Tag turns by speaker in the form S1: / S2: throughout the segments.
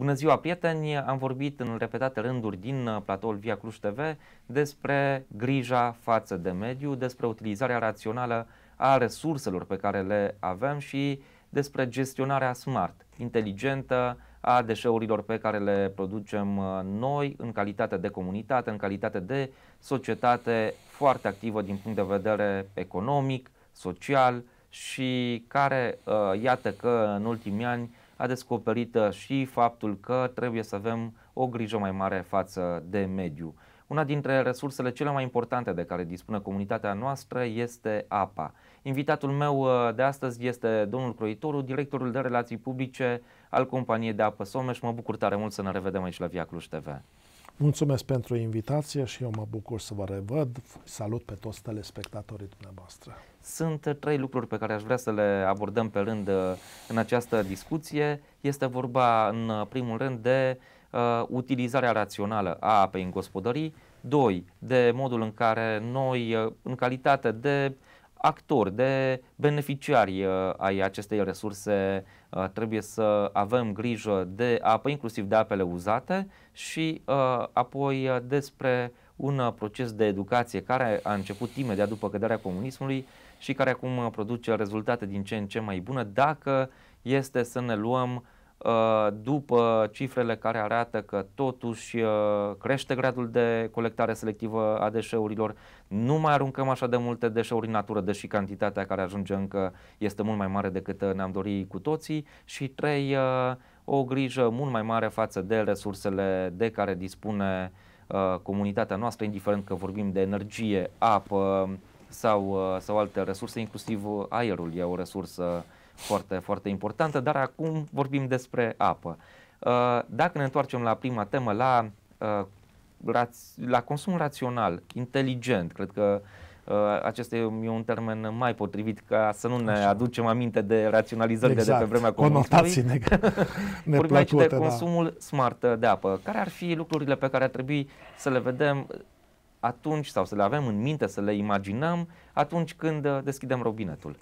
S1: Bună ziua, prieteni! Am vorbit în repetate rânduri din uh, platoul Via Cluj TV despre grija față de mediu, despre utilizarea rațională a resurselor pe care le avem și despre gestionarea smart, inteligentă a deșeurilor pe care le producem uh, noi în calitate de comunitate, în calitate de societate foarte activă din punct de vedere economic, social și care, uh, iată că în ultimii ani, a descoperit uh, și faptul că trebuie să avem o grijă mai mare față de mediu. Una dintre resursele cele mai importante de care dispune comunitatea noastră este apa. Invitatul meu uh, de astăzi este domnul Croitoru, directorul de relații publice al companiei de apă Someș. Mă bucur tare mult să ne revedem aici la Via Cluj TV.
S2: Mulțumesc pentru invitație și eu mă bucur să vă revăd. Salut pe toți telespectatorii dumneavoastră.
S1: Sunt trei lucruri pe care aș vrea să le abordăm pe rând uh, în această discuție. Este vorba în primul rând de uh, utilizarea rațională a apei în gospodării, doi, de modul în care noi, uh, în calitate de uh, actori, de beneficiari uh, ai acestei resurse, uh, trebuie să avem grijă de apă, inclusiv de apele uzate și uh, apoi despre un proces de educație care a început imediat după căderea comunismului și care acum produce rezultate din ce în ce mai bune dacă este să ne luăm uh, Uh, după cifrele care arată că totuși uh, crește gradul de colectare selectivă a deșeurilor, nu mai aruncăm așa de multe deșeuri în natură, deși cantitatea care ajunge încă este mult mai mare decât uh, ne-am dorit cu toții și trei, o grijă mult mai mare față de resursele de care dispune comunitatea noastră, indiferent că vorbim de energie, apă sau, sau alte resurse, inclusiv aerul e o resursă uh, foarte, foarte importantă, dar acum vorbim despre apă. Uh, dacă ne întoarcem la prima temă, la, uh, la consum rațional, inteligent, cred că uh, acesta e un termen mai potrivit ca să nu ne Așa. aducem aminte de raționalizări exact. de pe exact. vremea comunismului. Vorbim aici de da. consumul da. smart de apă. Care ar fi lucrurile pe care ar trebui să le vedem atunci sau să le avem în minte, să le imaginăm atunci când deschidem robinetul?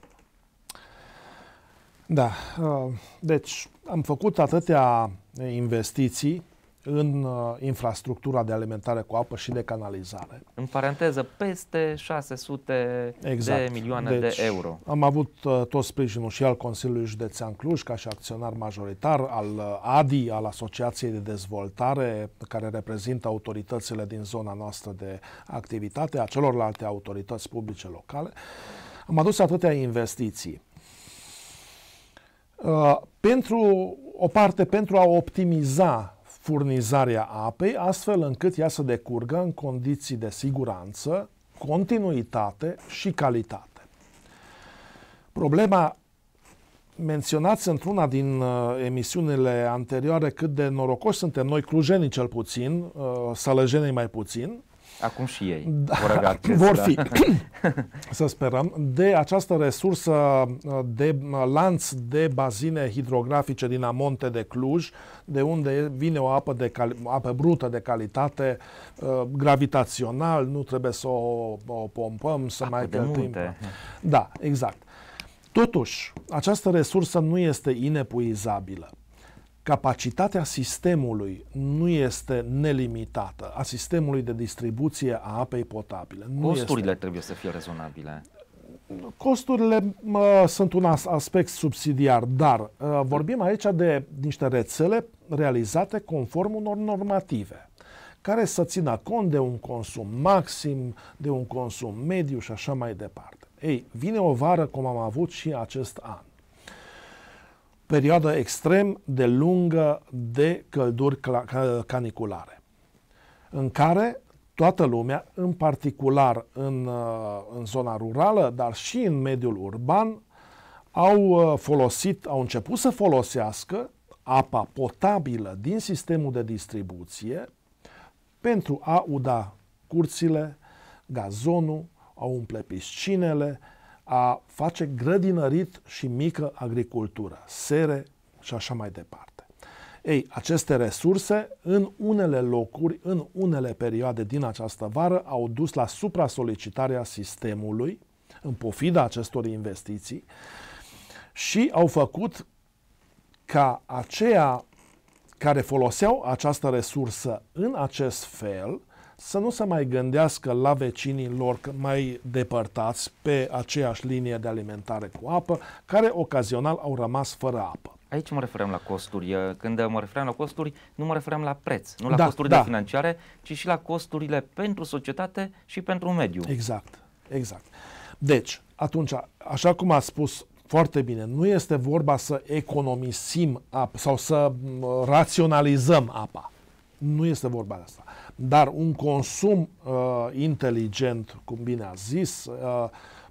S2: Da, uh, deci am făcut atâtea investiții în uh, infrastructura de alimentare cu apă și de canalizare.
S1: În paranteză, peste 600 exact. de milioane deci, de euro.
S2: Am avut uh, tot sprijinul și al Consiliului Județean Cluj ca și acționar majoritar, al ADI, al Asociației de Dezvoltare, care reprezintă autoritățile din zona noastră de activitate, a celorlalte autorități publice locale. Am adus atâtea investiții Uh, pentru o parte pentru a optimiza furnizarea apei, astfel încât ea să decurgă în condiții de siguranță, continuitate și calitate. Problema menționați într-una din uh, emisiunile anterioare cât de norocoși suntem noi, clujenii cel puțin, uh, sălăjenii mai puțin, Acum și ei da, vor avea acces, Vor fi, da. să sperăm, de această resursă de lanț de bazine hidrografice din Amonte de Cluj, de unde vine o apă, de cali- apă brută de calitate, uh, gravitațional, nu trebuie să o, o pompăm, să apă mai cheltuim. Da, exact. Totuși, această resursă nu este inepuizabilă capacitatea sistemului nu este nelimitată, a sistemului de distribuție a apei potabile. Nu Costurile este...
S1: trebuie să fie rezonabile.
S2: Costurile mă, sunt un aspect subsidiar, dar uh, vorbim aici de niște rețele realizate conform unor normative care să țină cont de un consum maxim, de un consum mediu și așa mai departe. Ei, vine o vară cum am avut și acest an perioadă extrem de lungă de călduri caniculare, în care toată lumea, în particular în, uh, în zona rurală, dar și în mediul urban, au uh, folosit, au început să folosească apa potabilă din sistemul de distribuție pentru a uda curțile, gazonul, a umple piscinele, a face grădinărit și mică agricultură, sere și așa mai departe. Ei, aceste resurse, în unele locuri, în unele perioade din această vară, au dus la supra-solicitarea sistemului, în pofida acestor investiții, și au făcut ca aceia care foloseau această resursă în acest fel să nu se mai gândească la vecinii lor mai depărtați pe aceeași linie de alimentare cu apă, care ocazional au rămas fără apă.
S1: Aici mă referam la costuri. Când mă referam la costuri, nu mă referam la preț, nu la da, costurile da. financiare, ci și la costurile pentru societate și pentru mediu.
S2: Exact, exact. Deci, atunci, așa cum a spus foarte bine, nu este vorba să economisim apă sau să raționalizăm apa nu este vorba de asta. Dar un consum uh, inteligent, cum bine a zis, uh,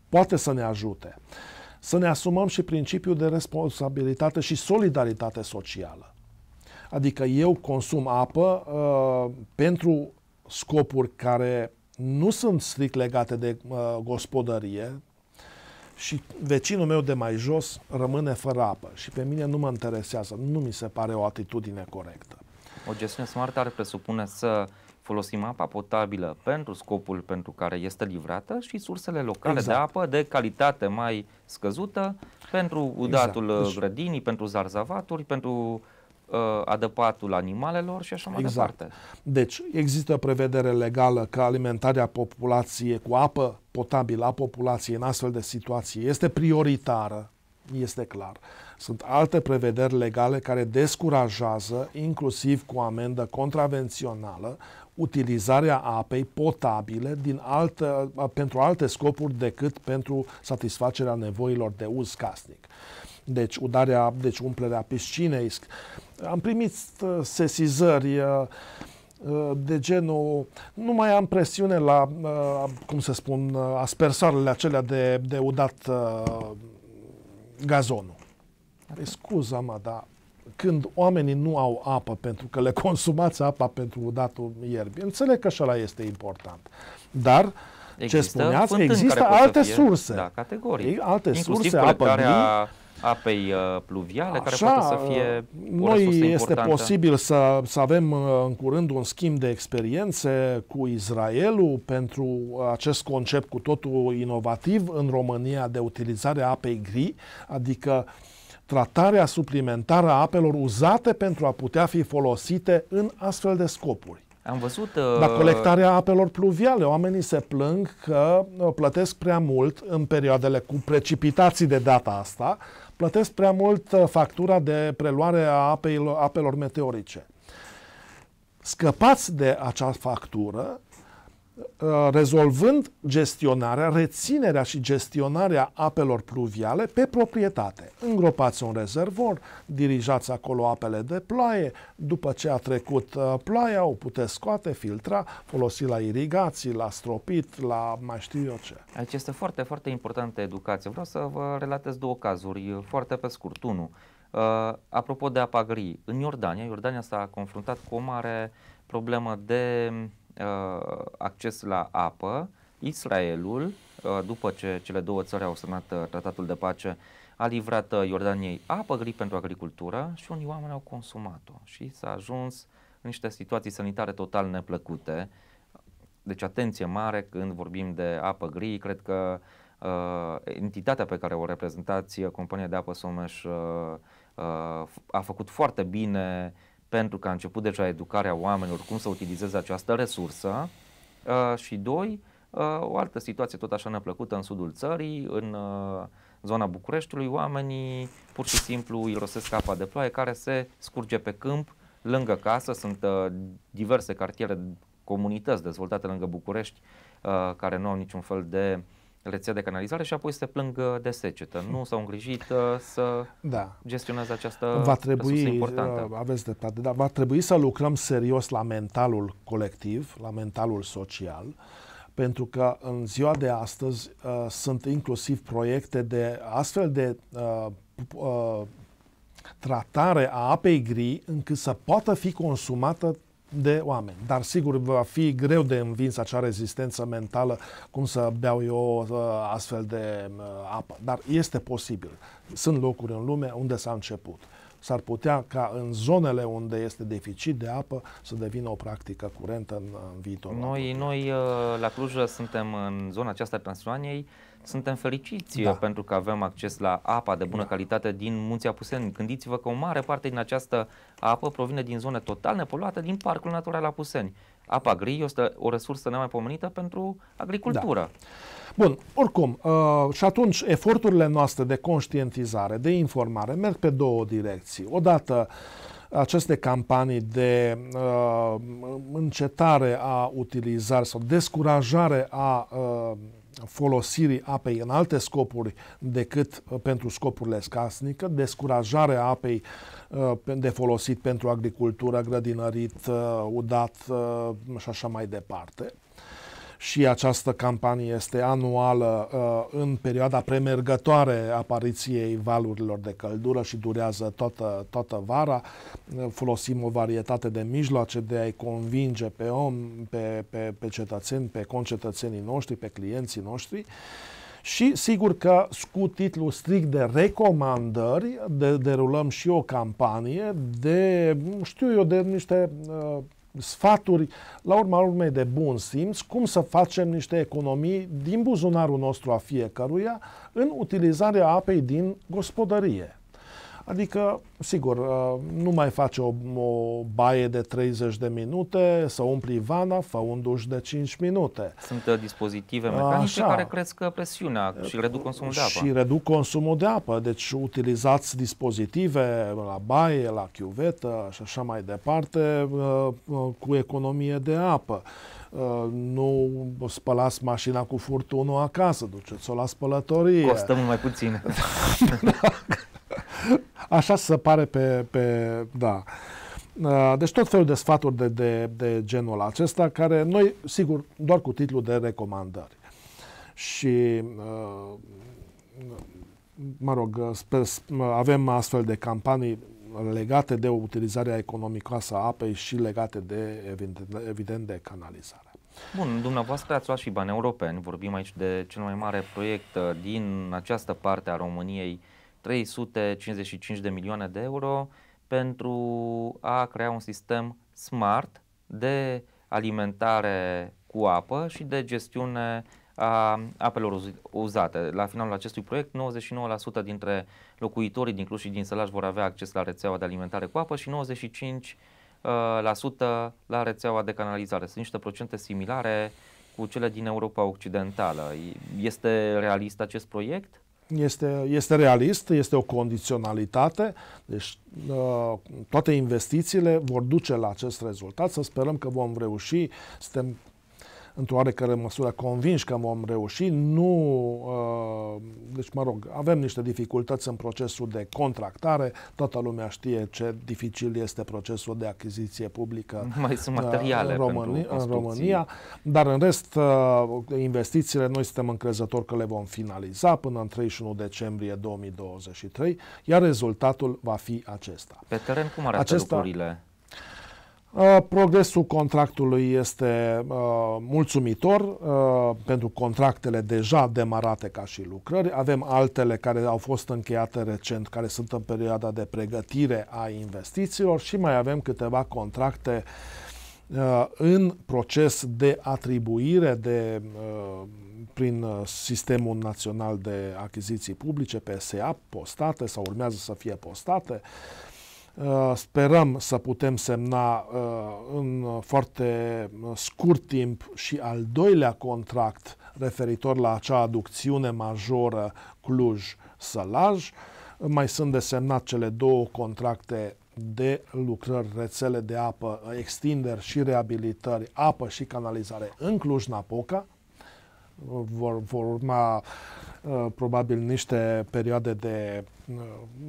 S2: poate să ne ajute. Să ne asumăm și principiul de responsabilitate și solidaritate socială. Adică eu consum apă uh, pentru scopuri care nu sunt strict legate de uh, gospodărie și vecinul meu de mai jos rămâne fără apă și pe mine nu mă interesează, nu mi se pare o atitudine corectă.
S1: O gestiune smart ar presupune să folosim apa potabilă pentru scopul pentru care este livrată și sursele locale exact. de apă de calitate mai scăzută pentru exact. udatul exact. grădinii, pentru zarzavaturi, pentru uh, adăpatul animalelor și așa mai exact. departe.
S2: Deci există prevedere legală că alimentarea populației cu apă potabilă a populației în astfel de situații este prioritară este clar. Sunt alte prevederi legale care descurajează, inclusiv cu amendă contravențională, utilizarea apei potabile din altă, pentru alte scopuri decât pentru satisfacerea nevoilor de uz casnic. Deci, udarea, deci umplerea piscinei. Am primit uh, sesizări uh, uh, de genul, nu mai am presiune la, cum să spun, aspersoarele acelea de, de udat gazonul. Okay. Scuza mă, dar când oamenii nu au apă pentru că le consumați apa pentru datul ierbii, înțeleg că și ăla este important. Dar Există ce spuneați, există alte surse. Da, categorii. Alte Inclusiv surse, apă vie,
S1: apei uh, pluviale, Așa, care poate să fie uh, o Noi este importantă. posibil
S2: să, să avem uh, în curând un schimb de experiențe cu Israelul pentru acest concept cu totul inovativ în România de utilizare a apei gri, adică tratarea suplimentară a apelor uzate pentru a putea fi folosite în astfel de scopuri.
S1: Am văzut... Uh... La colectarea
S2: apelor pluviale, oamenii se plâng că plătesc prea mult în perioadele cu precipitații de data asta, plătesc prea mult uh, factura de preluare a apei, apelor meteorice. Scăpați de acea factură Uh, rezolvând gestionarea, reținerea și gestionarea apelor pluviale pe proprietate. Îngropați un rezervor, dirijați acolo apele de ploaie, după ce a trecut uh, ploaia o puteți scoate, filtra, folosi la irigații, la stropit, la mai știu eu ce.
S1: Aici este foarte, foarte importantă educație. Vreau să vă relatez două cazuri, uh, foarte pe scurt. Unul, apropo de gri. în Iordania, Iordania s-a confruntat cu o mare problemă de uh, acces la apă, Israelul, uh, după ce cele două țări au semnat uh, tratatul de pace, a livrat uh, Iordaniei apă gri pentru agricultură și unii oameni au consumat-o și s-a ajuns în niște situații sanitare total neplăcute. Deci atenție mare când vorbim de apă gri, cred că uh, entitatea pe care o reprezentați, uh, compania de apă Someș, uh, uh, a făcut foarte bine pentru că a început deja educarea oamenilor cum să utilizeze această resursă uh, și doi, uh, o altă situație tot așa neplăcută în sudul țării, în uh, zona Bucureștiului, oamenii pur și simplu irosesc apa de ploaie care se scurge pe câmp lângă casă, sunt diverse cartiere comunități dezvoltate lângă București care nu au niciun fel de uh, rețea de canalizare și apoi se plâng de secetă. Nu s-au îngrijit uh, să da. gestioneze această va trebui, uh, importantă.
S2: Aveți dreptate, dar va trebui să lucrăm serios la mentalul colectiv, la mentalul social, pentru că în ziua de astăzi uh, sunt inclusiv proiecte de astfel de uh, uh, tratare a apei gri încât să poată fi consumată de oameni. Dar sigur va fi greu de învins acea rezistență mentală cum să beau eu uh, astfel de uh, apă. Dar este posibil. Sunt locuri în lume unde s-a început s-ar putea ca în zonele unde este deficit de apă să devină o practică curentă în, în viitor. Noi,
S1: noi uh, la Cluj suntem în zona aceasta Pensilvaniei, suntem fericiți da. Uh, pentru că avem acces la apa de bună da. calitate din Munții Apuseni. Gândiți-vă că o mare parte din această apă provine din zone total nepoluate din Parcul Natural Apuseni. Apa gri este o resursă nemaipomenită pentru agricultură. Da.
S2: Bun, oricum, uh, și atunci eforturile noastre de conștientizare, de informare, merg pe două direcții. Odată, aceste campanii de uh, încetare a utilizării sau descurajare a uh, folosirii apei în alte scopuri decât uh, pentru scopurile casnică, descurajarea apei uh, de folosit pentru agricultură, grădinărit, uh, udat și așa mai departe și această campanie este anuală uh, în perioada premergătoare apariției valurilor de căldură și durează toată, toată vara. Uh, folosim o varietate de mijloace de a-i convinge pe om, pe, pe, pe cetățeni, pe concetățenii noștri, pe clienții noștri. Și sigur că cu titlul strict de recomandări de, derulăm și o campanie de, știu eu, de niște uh, sfaturi, la urma urmei de bun simț, cum să facem niște economii din buzunarul nostru a fiecăruia în utilizarea apei din gospodărie. Adică, sigur, uh, nu mai faci o, o baie de 30 de minute, să umpli vana, fă un duș de 5 minute.
S1: Sunt uh, dispozitive mecanice Așa. care cresc uh, presiunea și reduc consumul de apă. Și
S2: reduc consumul de apă, deci utilizați dispozitive la baie, la chiuvetă și așa mai departe cu economie de apă nu spălați mașina cu furtunul acasă, duceți-o la spălătorie. Costă mai
S1: puțin. Da.
S2: Așa se pare pe, pe da. Deci tot felul de sfaturi de, de, de genul acesta, care noi, sigur, doar cu titlul de recomandări. Și mă rog, sper, avem astfel de campanii legate de utilizarea economicoasă a apei și legate de, evident, evident de canalizare.
S1: Bun, dumneavoastră ați luat și bani europeni. Vorbim aici de cel mai mare proiect din această parte a României 355 de milioane de euro pentru a crea un sistem smart de alimentare cu apă și de gestiune a apelor uzate. La finalul acestui proiect, 99% dintre locuitorii din Cluj și din Sălaj vor avea acces la rețeaua de alimentare cu apă și 95% uh, la rețeaua de canalizare. Sunt niște procente similare cu cele din Europa Occidentală. Este realist acest proiect?
S2: este, este realist, este o condiționalitate, deci uh, toate investițiile vor duce la acest rezultat, să sperăm că vom reuși, suntem într-o oarecare măsură convinși că vom reuși, nu, uh, deci mă rog, avem niște dificultăți în procesul de contractare, toată lumea știe ce dificil este procesul de achiziție publică Mai sunt materiale uh, în, România, în România, dar în rest uh, investițiile noi suntem încrezători că le vom finaliza până în 31 decembrie 2023, iar rezultatul va fi acesta.
S1: Pe teren cum arată acesta, lucrurile?
S2: Uh, progresul contractului este uh, mulțumitor uh, pentru contractele deja demarate ca și lucrări. Avem altele care au fost încheiate recent, care sunt în perioada de pregătire a investițiilor și mai avem câteva contracte în proces de atribuire de, prin Sistemul Național de Achiziții Publice, PSA, postate sau urmează să fie postate. Uh, Uh, sperăm să putem semna uh, în foarte uh, scurt timp și al doilea contract referitor la acea aducțiune majoră Cluj-Sălaj. Mai sunt desemnat cele două contracte de lucrări, rețele de apă, extinderi și reabilitări, apă și canalizare în Cluj-Napoca. Vor, vor urma probabil niște perioade de,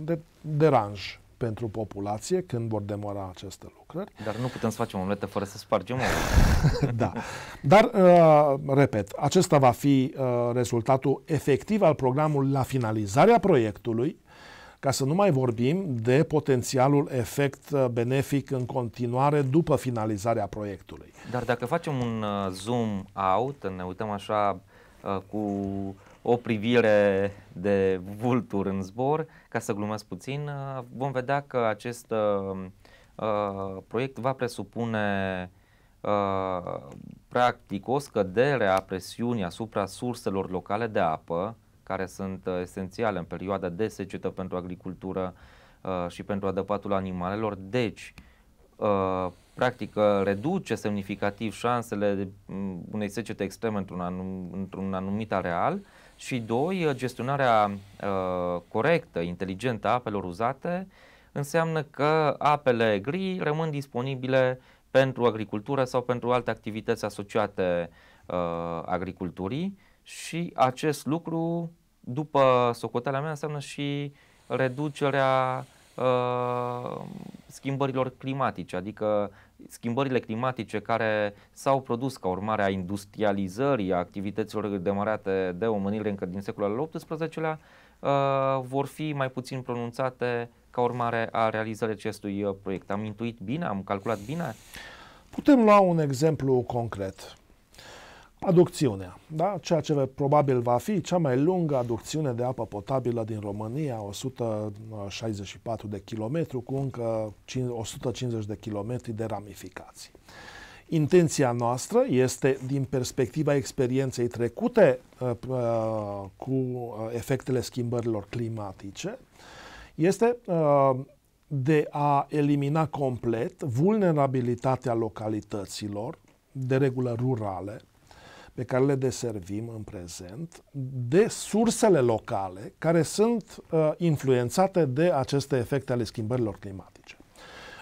S2: de deranj pentru populație când vor demora aceste lucrări.
S1: Dar nu putem să facem omletă fără să spargem omul. da.
S2: Dar, uh, repet, acesta va fi uh, rezultatul efectiv al programului la finalizarea proiectului, ca să nu mai vorbim de potențialul efect uh, benefic în continuare după finalizarea proiectului.
S1: Dar dacă facem un uh, zoom out, ne uităm așa uh, cu o privire de vultur în zbor, ca să glumesc puțin, uh, vom vedea că acest uh, uh, proiect va presupune uh, practic o scădere a presiunii asupra surselor locale de apă, care sunt uh, esențiale în perioada de secetă pentru agricultură uh, și pentru adăpatul animalelor. Deci, uh, practic, uh, reduce semnificativ șansele mm, unei secete extreme într-un, anum, într-un anumit areal uh, și doi, uh, gestionarea uh, corectă, inteligentă a apelor uzate înseamnă că apele gri rămân disponibile pentru agricultură sau pentru alte activități asociate uh, agriculturii și acest lucru, după socoteala mea, înseamnă și reducerea Uh, schimbărilor climatice, adică schimbările climatice care s-au produs ca urmare a industrializării, a activităților demarate de omenire încă din secolul al XVIII-lea, uh, vor fi mai puțin pronunțate ca urmare a realizării acestui uh, proiect. Am intuit bine? Am calculat bine?
S2: Putem lua un exemplu concret. Aducțiunea, da? ceea ce probabil va fi cea mai lungă aducțiune de apă potabilă din România, 164 de kilometri cu încă 150 de kilometri de ramificații. Intenția noastră este, din perspectiva experienței trecute uh, uh, cu uh, efectele schimbărilor climatice, este de a elimina complet vulnerabilitatea localităților, de regulă rurale, pe care le deservim în prezent de sursele locale care sunt uh, influențate de aceste efecte ale schimbărilor climatice.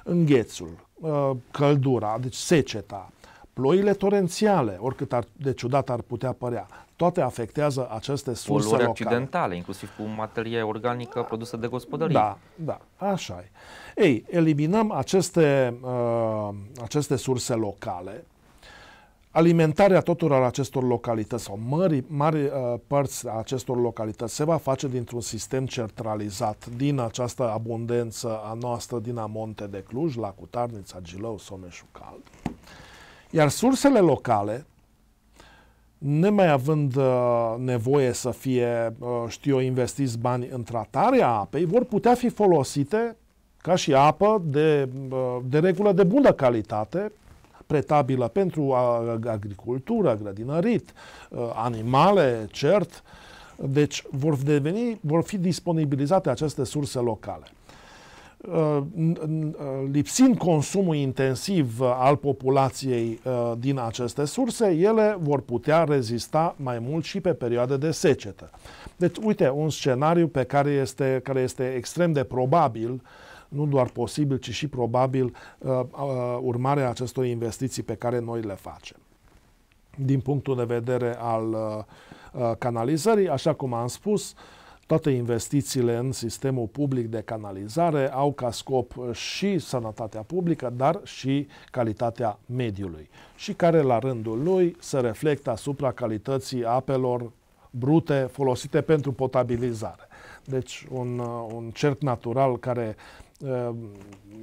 S2: Înghețul, uh, căldura, deci seceta, ploile torențiale, oricât ar, de ciudat ar putea părea, toate afectează aceste surse Poluri locale. accidentale,
S1: inclusiv cu materie organică produsă de gospodărie. Da,
S2: da, așa e. Ei, eliminăm aceste, uh, aceste surse locale Alimentarea tuturor acestor localități sau mari, mari uh, părți a acestor localități se va face dintr-un sistem centralizat din această abundență a noastră din Amonte de Cluj, la Cutarnița, Gilău, Someșu, Cald. Iar sursele locale, nemai având uh, nevoie să fie, uh, știu eu, investiți bani în tratarea apei, vor putea fi folosite ca și apă de, uh, de regulă de bună calitate pretabilă pentru agricultură, grădinărit, uh, animale, cert. Deci vor, deveni, vor fi disponibilizate aceste surse locale uh, uh, lipsind consumul intensiv al populației din aceste surse, ele vor putea rezista mai mult și pe perioade de secetă. Deci, uite, un scenariu pe care este, care este extrem de probabil uh, nu doar posibil, ci și probabil uh, uh, urmarea acestor investiții pe care noi le facem. Din punctul de vedere al uh, canalizării, așa cum am spus, toate investițiile în sistemul public de canalizare au ca scop și sănătatea publică, dar și calitatea mediului și care la rândul lui se reflectă asupra calității apelor brute folosite pentru potabilizare. Deci un, un cerc natural care Ehm,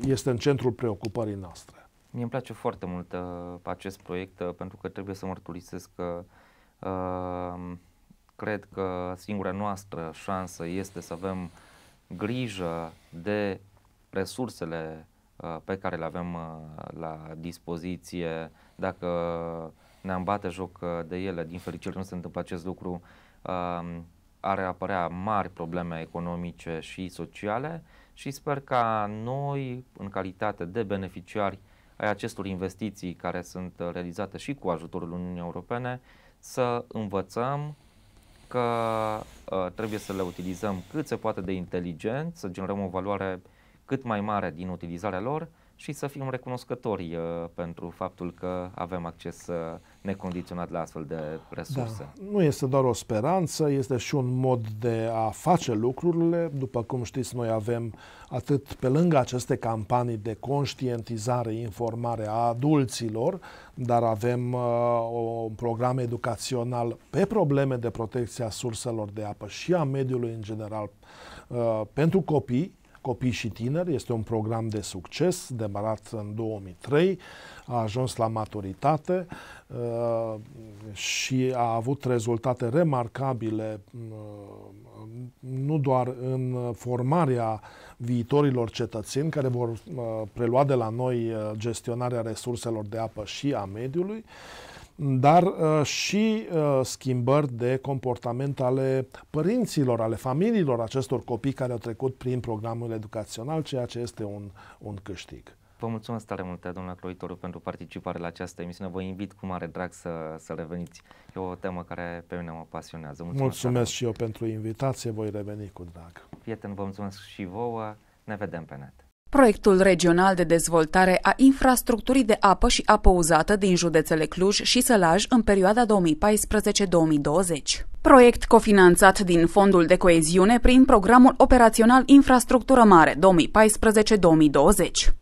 S2: este în centrul preocupării noastre.
S1: Mie îmi place foarte mult uh, acest proiect uh, pentru că trebuie să mărturisesc că uh, cred că singura noastră șansă este să avem grijă de resursele uh, pe care le avem uh, la dispoziție. Dacă ne-am bate joc uh, de ele, din fericire nu se întâmplă acest lucru, uh, ar apărea mari probleme economice și sociale și sper ca noi, în calitate de beneficiari ai acestor investiții care sunt uh, realizate și cu ajutorul Uniunii Europene, să învățăm că uh, trebuie să le utilizăm cât se poate de inteligent, să generăm o valoare cât mai mare din utilizarea lor și să fim recunoscători uh, pentru faptul că avem acces uh, necondiționat la astfel de resurse.
S2: Da. Nu este doar o speranță, este și un mod de a face lucrurile. După cum știți, noi avem atât pe lângă aceste campanii de conștientizare, informare a adulților, dar avem uh, un program educațional pe probleme de protecție a surselor de apă și a mediului în general uh, pentru copii Copii și Tineri. Este un program de succes, demarat în 2003, a ajuns la maturitate uh, și a avut rezultate remarcabile uh, nu doar în formarea viitorilor cetățeni care vor uh, prelua de la noi gestionarea resurselor de apă și a mediului, dar uh, și uh, schimbări de comportament ale părinților, ale familiilor acestor copii care au trecut prin programul educațional, ceea ce este un, un câștig.
S1: Vă mulțumesc tare mult, domnule Cloitoru, pentru participare la această emisiune. Vă invit cu mare drag să, să reveniți. E o temă care pe mine mă pasionează. Mulțumesc,
S2: mulțumesc și eu pentru invitație. Voi reveni cu drag.
S1: Prieten, vă mulțumesc și vouă. Ne vedem pe net.
S2: Proiectul regional de dezvoltare a infrastructurii de apă și apă uzată din județele Cluj și Sălaj în perioada 2014-2020. Proiect cofinanțat din Fondul de Coeziune prin Programul Operațional Infrastructură Mare 2014-2020.